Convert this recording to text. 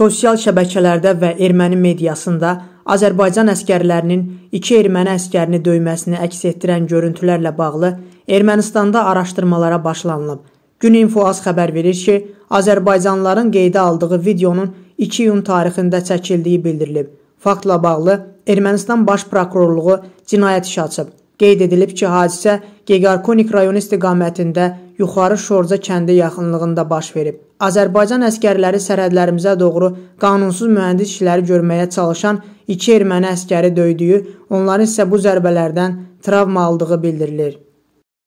Sosial şəbəkələrdə və erməni mediasında Azərbaycan əskərlərinin iki erməni əskərini döyməsini əks etdirən görüntülərlə bağlı Ermənistanda araşdırmalara başlanılıb. Güninfo az xəbər verir ki, Azərbaycanlıların qeydə aldığı videonun 2 iyun tarixində çəkildiyi bildirilib. Faktla bağlı Ermənistan Baş Prokurorluğu cinayət işi açıb. Qeyd edilib ki, hadisə Gegarkonik rayonu istiqamətində Yuxarı Şorca kəndi yaxınlığında baş verib. Azərbaycan əskərləri sərhədlərimizə doğru qanunsuz mühəndis işləri görməyə çalışan iki erməni əskəri döydüyü, onların isə bu zərbələrdən travma aldığı bildirilir.